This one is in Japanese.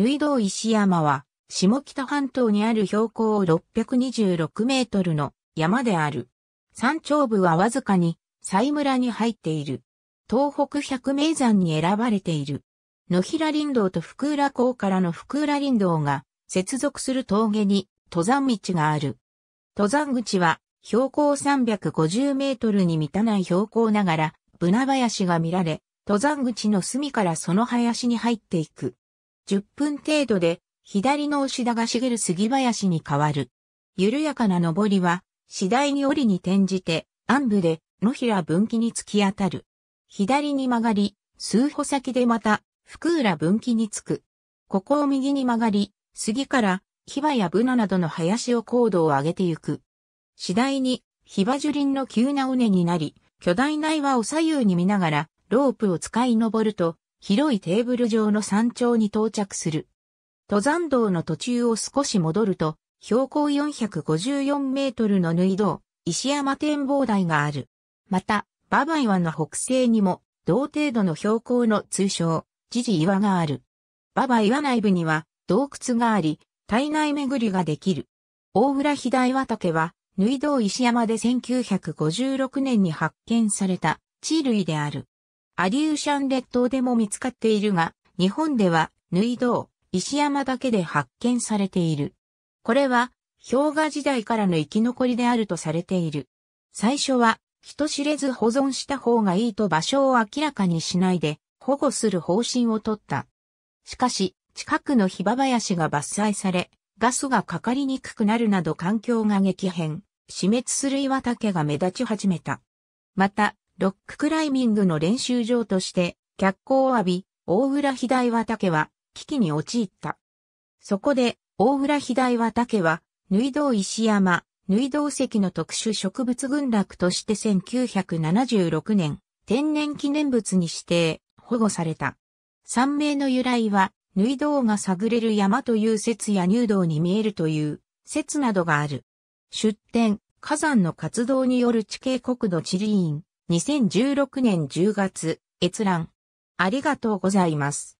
縫道石山は、下北半島にある標高626メートルの山である。山頂部はわずかに、西村に入っている。東北百名山に選ばれている。野平林道と福浦港からの福浦林道が接続する峠に登山道がある。登山口は標高350メートルに満たない標高ながら、ブナ林が見られ、登山口の隅からその林に入っていく。10分程度で左の押田が茂る杉林に変わる。緩やかな上りは次第に折に転じて暗部で野平分岐に突き当たる。左に曲がり、数歩先でまた福浦分岐につく。ここを右に曲がり、杉からヒバやブナなどの林を高度を上げてゆく。次第にヒバ樹林の急な尾根になり、巨大な岩を左右に見ながらロープを使い登ると、広いテーブル状の山頂に到着する。登山道の途中を少し戻ると、標高454メートルの縫い道、石山展望台がある。また、ババ岩の北西にも、同程度の標高の通称、ジジ岩がある。ババ岩内部には、洞窟があり、体内巡りができる。大浦肥大畑は、縫い道石山で1956年に発見された地類である。アリューシャン列島でも見つかっているが、日本では、ヌイド石山だけで発見されている。これは、氷河時代からの生き残りであるとされている。最初は、人知れず保存した方がいいと場所を明らかにしないで、保護する方針をとった。しかし、近くのヒバ林が伐採され、ガスがかかりにくくなるなど環境が激変、死滅する岩竹が目立ち始めた。また、ロッククライミングの練習場として脚光を浴び、大浦肥大和竹は危機に陥った。そこで、大浦肥大和竹は、縫道石山、縫道石の特殊植物群落として1976年、天然記念物に指定、保護された。三名の由来は、縫道が探れる山という説や入道に見えるという説などがある。出展、火山の活動による地形国土地理院、2016年10月、閲覧。ありがとうございます。